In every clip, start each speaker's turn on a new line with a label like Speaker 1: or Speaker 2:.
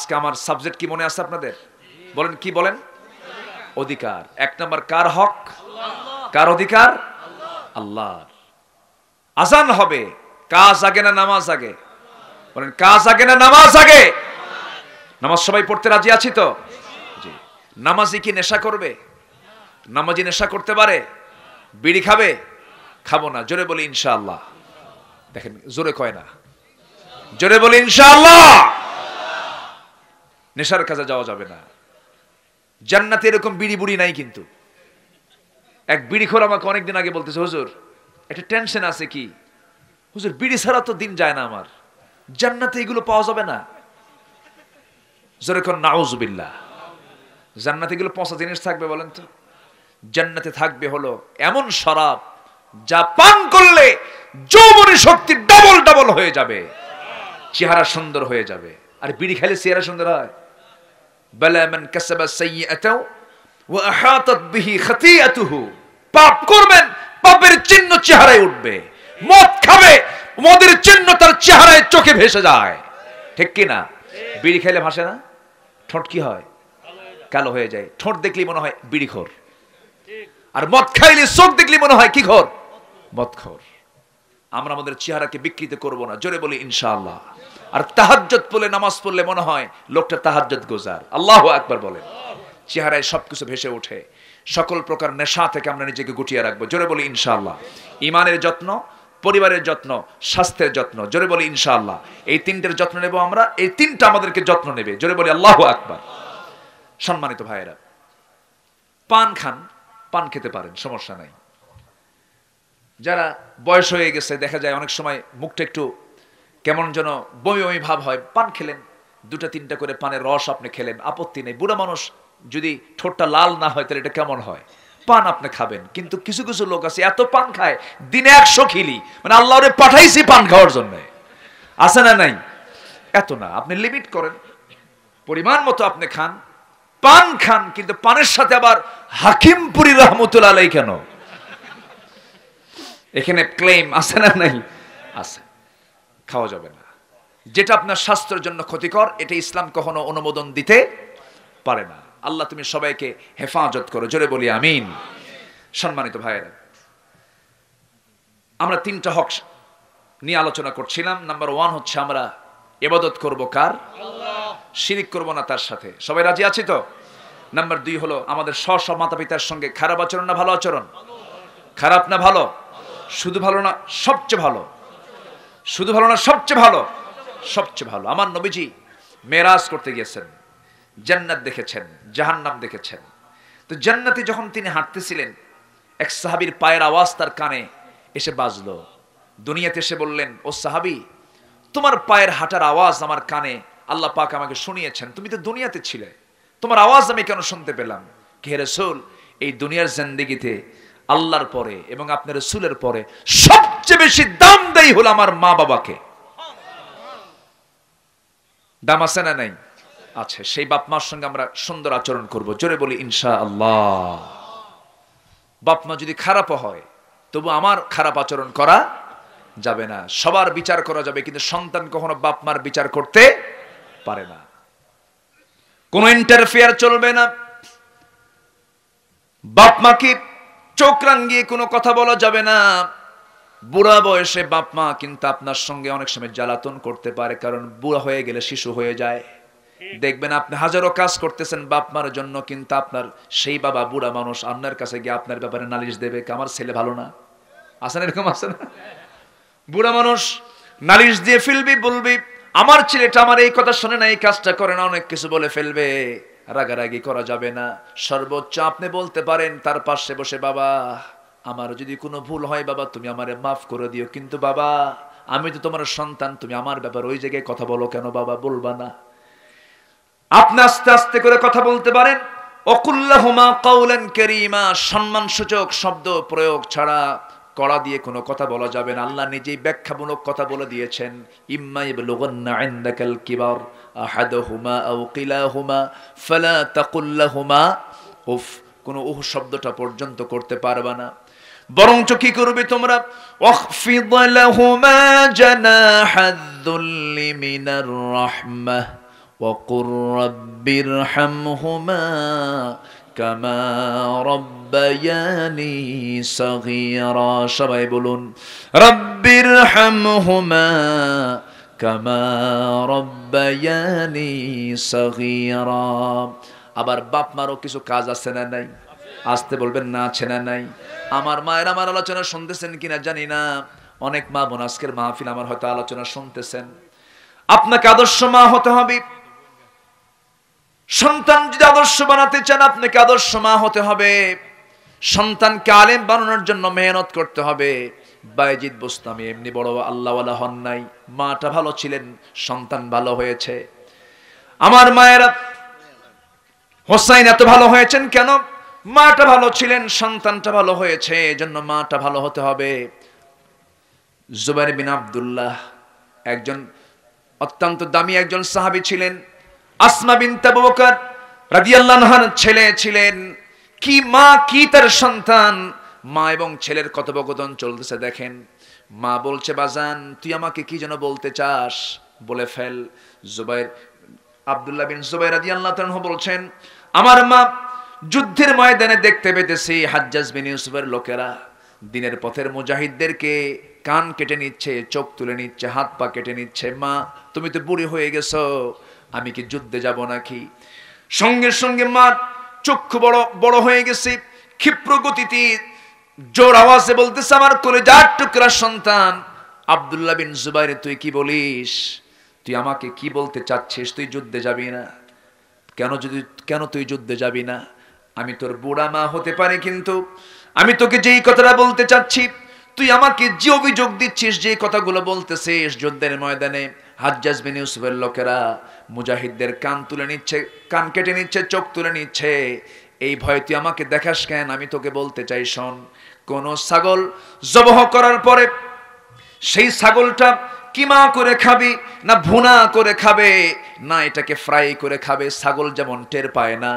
Speaker 1: আজকে আমার সাবজেক্ট কি মনে আছে আপনাদের বলেন কি বলেন অধিকার এক নম্বর কার হক কার অধিকার আল্লাহর আজান হবে কাজ আগে না নামাজ আগে বলেন কাজ আগে না নামাজ আগে নামাজ সবাই পড়তে রাজি আছি তো নামাজি কি নেশা করবে নামাজি নেশা করতে পারে বিড়ি খাবে খাবো না জোরে বলি ইনশাল্লাহ দেখেন জোরে কয় না জোরে বলি ইনশাল্লাহ নেশার কাজে যাওয়া যাবে না জান্নাতে এরকম বিড়ি বুড়ি নাই কিন্তু এক খোর আমাকে অনেকদিন আগে বলতেছে হুজুর একটা টেনশন আছে কি হুজুর বিড়ি ছাড়া তো দিন যায় না আমার জান্নাতে এগুলো পাওয়া যাবে না যেরকম নাউজবিল্লা জান্নাতে এগুলো পচা জিনিস থাকবে বলেন তো জান্নাতে থাকবে হলো এমন শরাব যা পান করলে যৌবনী শক্তি ডাবল ডাবল হয়ে যাবে চেহারা সুন্দর হয়ে যাবে আর বিড়ি খেলে চেহারা সুন্দর হয় বালা মান কাসাবা সাইয়্যাতাও ওয়া আহাতাত বিহি পাপ করবেন পাপের চিহ্ন চেহারায় উঠবে মদ খাবে মদের চিহ্ন তার চেহারায় চোখে ভেসে যায় ঠিক কি না বিড়ি খেলে ভাসে না ঠোঁট কি হয় কালো হয়ে যায় ঠোঁট দেখলেই মনে হয় বিড়ি খোর আর মদ খাইলে চোখ দেখলে মনে হয় কি খোর মদ খোর আমরা আমাদের চেহারাকে বিকৃত করব না জোরে বলি ইনশাআল্লাহ আর তাহাজ্জত পড়লে নামাজ পড়লে মনে হয় লোকটা তাহাজ্জত গোজার আল্লাহ একবার বলেন চেহারায় সবকিছু ভেসে ওঠে সকল প্রকার নেশা থেকে আমরা নিজেকে গুটিয়ে রাখবো জোরে বলি ইনশাআল্লাহ ইমানের যত্ন পরিবারের যত্ন স্বাস্থ্যের যত্ন জোরে বলি ইনশাআল্লাহ এই তিনটের যত্ন নেব আমরা এই তিনটা আমাদেরকে যত্ন নেবে জোরে বলি আল্লাহ আকবার সম্মানিত ভাইয়েরা পান খান পান খেতে পারেন সমস্যা নাই যারা বয়স হয়ে গেছে দেখা যায় অনেক সময় মুখটা একটু কেমন যেন বমি বমি ভাব হয় পান খেলেন দুটা তিনটা করে পানের রস আপনি খেলেন আপত্তি নেই বুড়া মানুষ যদি ঠোঁটটা লাল না হয় তাহলে এটা কেমন হয় পান আপনি খাবেন কিন্তু কিছু কিছু লোক আছে এত পান খায় দিনে একশো খিলি মানে আল্লাহ পাঠাইছি পান খাওয়ার জন্য আছে না নাই এত না আপনি লিমিট করেন পরিমাণ মতো আপনি খান পান খান কিন্তু পানের সাথে আবার হাকিমপুরি রহমতুল আলাই কেন এখানে ক্লেম আছে না নাই আছে খাওয়া যাবে না যেটা আপনার স্বাস্থ্যের জন্য ক্ষতিকর এটা ইসলাম কখনো অনুমোদন দিতে পারে না আল্লাহ তুমি সবাইকে হেফাজত করো জোরে বলি আমিন সম্মানিত ভাইয়েরা আমরা তিনটা হক নিয়ে আলোচনা করছিলাম নাম্বার ওয়ান হচ্ছে আমরা এবাদত করব কার শিরিক করব না তার সাথে সবাই রাজি আছি তো নাম্বার দুই হলো আমাদের স্ব স্ব মাতা পিতার সঙ্গে খারাপ আচরণ না ভালো আচরণ খারাপ না ভালো শুধু ভালো না সবচেয়ে ভালো শুধু ভালো না সবচেয়ে ভালো সবচেয়ে ভালো আমার নবীজি মেরাজ করতে গিয়েছেন জান্নাত দেখেছেন জাহান্নাম দেখেছেন তো জান্নাতে যখন তিনি হাঁটতেছিলেন এক সাহাবির পায়ের আওয়াজ তার কানে এসে বাজল দুনিয়াতে এসে বললেন ও সাহাবি তোমার পায়ের হাঁটার আওয়াজ আমার কানে আল্লাহ পাক আমাকে শুনিয়েছেন তুমি তো দুনিয়াতে ছিলে তোমার আওয়াজ আমি কেন শুনতে পেলাম কে রসুল এই দুনিয়ার জিন্দিগিতে আল্লাহর পরে এবং আপনার রসুলের পরে সব সবচেয়ে বেশি দাম দেই হলো আমার মা বাবাকে দাম আছে না নাই আছে সেই বাপ মার সঙ্গে আমরা সুন্দর আচরণ করব জোরে বলি ইনশা আল্লাহ বাপ মা যদি খারাপ হয় তবু আমার খারাপ আচরণ করা যাবে না সবার বিচার করা যাবে কিন্তু সন্তান কখনো বাপ মার বিচার করতে পারে না কোন ইন্টারফেয়ার চলবে না বাপ মাকে চোখ রাঙ্গিয়ে কোনো কথা বলা যাবে না বুড়া বয়সে বাপ মা কিন্তু আপনার সঙ্গে অনেক সময় জ্বালাতন করতে পারে কারণ বুড়া হয়ে গেলে শিশু হয়ে যায় দেখবেন আপনি হাজারো কাজ করতেছেন বাপ মার জন্য কিন্তু আপনার সেই বাবা বুড়া মানুষ আপনার কাছে গিয়ে আপনার ব্যাপারে নালিশ দেবে আমার ছেলে ভালো না আসেন এরকম আছে না বুড়া মানুষ নালিশ দিয়ে ফেলবি বলবি আমার ছেলেটা আমার এই কথা শুনে না এই কাজটা করে না অনেক কিছু বলে ফেলবে রাগারাগি করা যাবে না সর্বোচ্চ আপনি বলতে পারেন তার পাশে বসে বাবা আমার যদি কোনো ভুল হয় বাবা তুমি আমারে মাফ করে দিও কিন্তু বাবা আমি তো তোমার সন্তান তুমি আমার ব্যাপার ওই জায়গায় কথা বলো কেন বাবা বলবা না আপনি আস্তে আস্তে করে কথা বলতে পারেন অকুল্লাহমা কাউলেন কেরিমা সম্মানসূচক শব্দ প্রয়োগ ছাড়া কড়া দিয়ে কোনো কথা বলা যাবে না আল্লাহ নিজেই ব্যাখ্যামূলক কথা বলে দিয়েছেন ইম্মা ইবলুগান্না ইনদাকাল কিবার আহাদাহুমা আও কিলাহুমা ফালা তাকুল্লাহুমা উফ কোনো উহ শব্দটা পর্যন্ত করতে পারবা না বরঞ্চ কি করবে তোমরা واخفض لهما جناح الذل من الرحمة وقل رب ارحمهما كما ربياني صغيرا সবাই বলুন رب ارحمهما كما ربياني صغيرا আবার বাপ মারও কিছু কাজ আছে না নাই আসতে বলবেন না ছেনা নাই আমার মায়ের আমার আলোচনা শুনতেছেন কিনা জানি না অনেক মা বোন আজকের মাহফিল আমার হয়তো আলোচনা শুনতেছেন আপনাকে আদর্শ মা হতে হবে সন্তান যদি আদর্শ বানাতে চান আপনাকে আদর্শ মা হতে হবে সন্তানকে আলেম বানানোর জন্য মেহনত করতে হবে বাইজিৎ বোস্তামি এমনি বড় আল্লাহওয়ালা হন নাই মাটা ভালো ছিলেন সন্তান ভালো হয়েছে আমার মায়েরা হোসাইন এত ভালো হয়েছেন কেন মাটা ভালো ছিলেন সন্তানটা ভালো হয়েছে এজন্য মাটা ভালো হতে হবে জুবাইর বিন আব্দুল্লাহ একজন অত্যন্ত দামি একজন সাহাবি ছিলেন আসমা বিন তাবুকার রাদিয়াল্লাহর ছেলে ছিলেন কি মা কি তার সন্তান মা এবং ছেলের কথোপকথন চলতেছে দেখেন মা বলছে বাজান তুই আমাকে কি যেন বলতে চাস বলে ফেল জুবাইর আব্দুল্লাহ বিন জুবাইর রাদিয়াল্লাহু আনহু বলছেন আমার মা যুদ্ধের ময়দানে দেখতে পেতেছি হাজ্জাজ বিন ইউসুফের লোকেরা দিনের পথের মুজাহিদদেরকে কান কেটে নিচ্ছে চোখ তুলে নিচ্ছে হাত পা কেটে নিচ্ছে মা তুমি তো বুড়ি হয়ে গেছ আমি কি যুদ্ধে যাব নাকি সঙ্গে সঙ্গে মা চক্ষু বড় বড় হয়ে গেছে ক্ষিপ্র গতিতে জোর আওয়াজে বলতেছে আমার যা টুকরা সন্তান আবদুল্লাহ বিন জুবাইরে তুই কি বলিস তুই আমাকে কি বলতে চাচ্ছিস তুই যুদ্ধে যাবি না কেন যদি কেন তুই যুদ্ধে যাবি না আমি তোর বুড়া মা হতে পারে কিন্তু আমি তোকে যেই কথাটা বলতে চাচ্ছি তুই আমাকে যে অভিযোগ দিচ্ছিস যে কথাগুলো বলতেছিস যুদ্ধের ময়দানে হাজ্জাজ বিন ইউসুফের লোকেরা মুজাহিদদের কান তুলে নিচ্ছে কান কেটে নিচ্ছে চোখ তুলে নিচ্ছে এই ভয় তুই আমাকে দেখাস কেন আমি তোকে বলতে চাই শোন কোন ছাগল জবহ করার পরে সেই ছাগলটা কিমা করে খাবি না ভুনা করে খাবে না এটাকে ফ্রাই করে খাবে ছাগল যেমন টের পায় না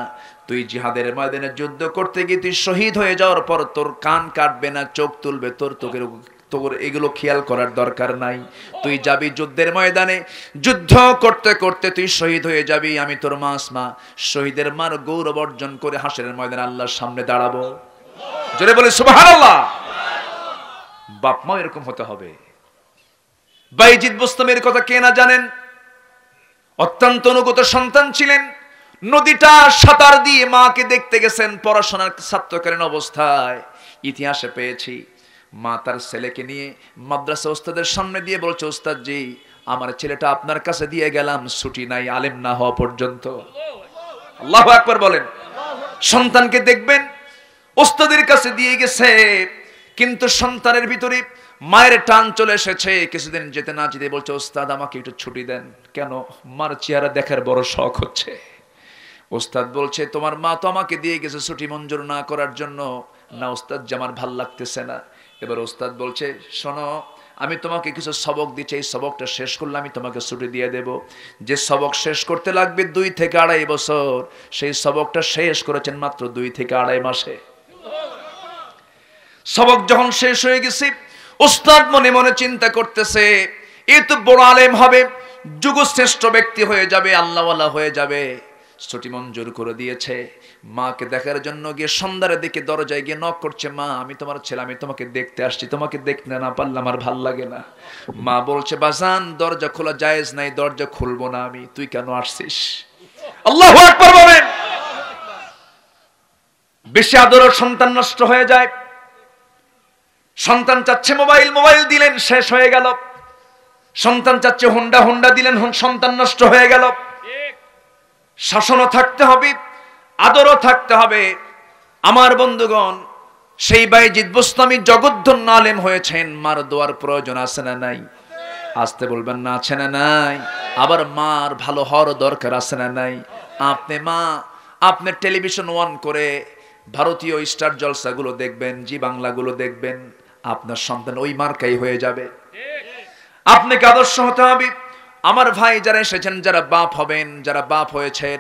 Speaker 1: তুই জিহাদের ময়দানে যুদ্ধ করতে গিয়ে তুই শহীদ হয়ে যাওয়ার পর তোর কান কাটবে না চোখ তুলবে তোর তোকের তোর এগুলো খেয়াল করার দরকার নাই তুই যাবি যুদ্ধের ময়দানে যুদ্ধ করতে করতে তুই শহীদ হয়ে যাবি আমি তোর মাস মা শহীদের মার গৌরব অর্জন করে হাসের ময়দানে আল্লাহর সামনে দাঁড়াবো জোরে বলে সুবাহ আল্লাহ বাপ মা এরকম হতে হবে বাইজিৎ বুস্তমের কথা কে না জানেন অত্যন্ত অনুগত সন্তান ছিলেন নদীটা সাঁতার দিয়ে মাকে দেখতে গেছেন পড়াশোনার ছাত্রকালীন অবস্থায় ইতিহাসে পেয়েছি মা তার ছেলেকে নিয়ে মাদ্রাসা ওস্তাদের সামনে দিয়ে বলছে ওস্তাদ জি আমার ছেলেটা আপনার কাছে দিয়ে গেলাম ছুটি নাই আলেম না হওয়া পর্যন্ত আল্লাহ একবার বলেন সন্তানকে দেখবেন ওস্তাদের কাছে দিয়ে গেছে কিন্তু সন্তানের ভিতরে মায়ের টান চলে এসেছে কিছুদিন যেতে না যেতে বলছে ওস্তাদ আমাকে একটু ছুটি দেন কেন মার চেহারা দেখার বড় শখ হচ্ছে ওস্তাদ বলছে তোমার মা তো আমাকে দিয়ে গেছে ছুটি মঞ্জুর না করার জন্য না ওস্তাদ যে আমার ভাল লাগতেছে না এবার ওস্তাদ বলছে শোনো আমি তোমাকে কিছু সবক দিচ্ছি এই সবকটা শেষ করলে আমি তোমাকে ছুটি দিয়ে দেব যে সবক শেষ করতে লাগবে দুই থেকে আড়াই বছর সেই সবকটা শেষ করেছেন মাত্র দুই থেকে আড়াই মাসে সবক যখন শেষ হয়ে গেছে ওস্তাদ মনে মনে চিন্তা করতেছে এ তো বড় আলেম হবে যুগশ্রেষ্ঠ ব্যক্তি হয়ে যাবে আল্লাহওয়ালা হয়ে যাবে ছুটি মঞ্জুর করে দিয়েছে মাকে দেখার জন্য গিয়ে সন্ধ্যার দিকে দরজায় গিয়ে নক করছে মা আমি তোমার ছেলে আমি তোমাকে দেখতে আসছি তোমাকে দেখতে না পারলে আমার ভাল লাগে না মা বলছে বাজান দরজা খোলা জায়েজ নাই দরজা খুলবো না আমি তুই কেন আসছিস আল্লাহ বেশি আদর সন্তান নষ্ট হয়ে যায় সন্তান চাচ্ছে মোবাইল মোবাইল দিলেন শেষ হয়ে গেল সন্তান চাচ্ছে হুন্ডা হুন্ডা দিলেন সন্তান নষ্ট হয়ে গেল শাসনও থাকতে হবে আদরও থাকতে হবে আমার বন্ধুগণ সেই বাইজিদ বুস্তামি জগদ্ধন্য আলেম হয়েছেন মার দোয়ার প্রয়োজন আছে না নাই আসতে বলবেন না আছে না নাই আবার মার ভালো হওয়ার দরকার আছে না নাই আপনি মা আপনি টেলিভিশন অন করে ভারতীয় স্টার জলসাগুলো দেখবেন জি বাংলাগুলো দেখবেন আপনার সন্তান ওই মার্কাই হয়ে যাবে আপনাকে আদর্শ হতে হবে আমার ভাই যারা এসেছেন যারা বাপ হবেন যারা বাপ হয়েছেন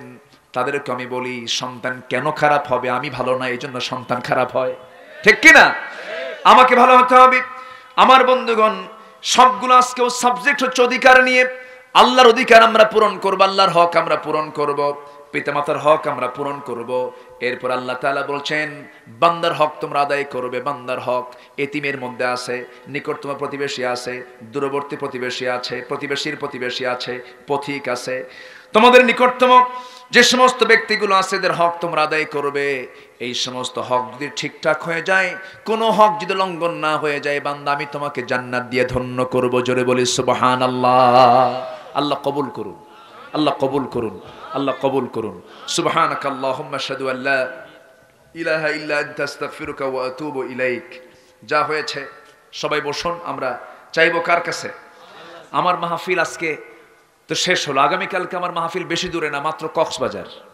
Speaker 1: তাদেরকে আমি বলি সন্তান কেন খারাপ হবে আমি ভালো না এই জন্য সন্তান খারাপ হয় ঠিক কিনা আমাকে ভালো হতে হবে আমার বন্ধুগণ সবগুলো আজকেও সাবজেক্ট হচ্ছে অধিকার নিয়ে আল্লাহর অধিকার আমরা পূরণ করবো আল্লাহর হক আমরা পূরণ করব পিতামাতার হক আমরা পূরণ করব এরপর আল্লাহ তালা বলছেন বান্দার হক তোমরা আদায় করবে বান্দার হক এতিমের মধ্যে আছে নিকটতম প্রতিবেশী আছে দূরবর্তী প্রতিবেশী আছে প্রতিবেশীর প্রতিবেশী আছে পথিক আছে তোমাদের নিকটতম যে সমস্ত ব্যক্তিগুলো আছে এদের হক তোমরা আদায় করবে এই সমস্ত হক যদি ঠিকঠাক হয়ে যায় কোনো হক যদি লঙ্ঘন না হয়ে যায় বান্দা আমি তোমাকে জান্নাত দিয়ে ধন্য করব জোরে বলি সুবাহান আল্লাহ আল্লাহ কবুল করুন আল্লাহ কবুল করুন আল্লাহ কবুল করুন সুবহানাক আল্লাহুম্মা শাদু আল্লাহ ইলাহা ইল্লা আনতা আস্তাগফিরুকা ওয়া আতুবু ইলাইক যা হয়েছে সবাই বসুন আমরা চাইব কার কাছে আমার মাহফিল আজকে তো শেষ হলো আগামীকালকে আমার মাহফিল বেশি দূরে না মাত্র কক্সবাজার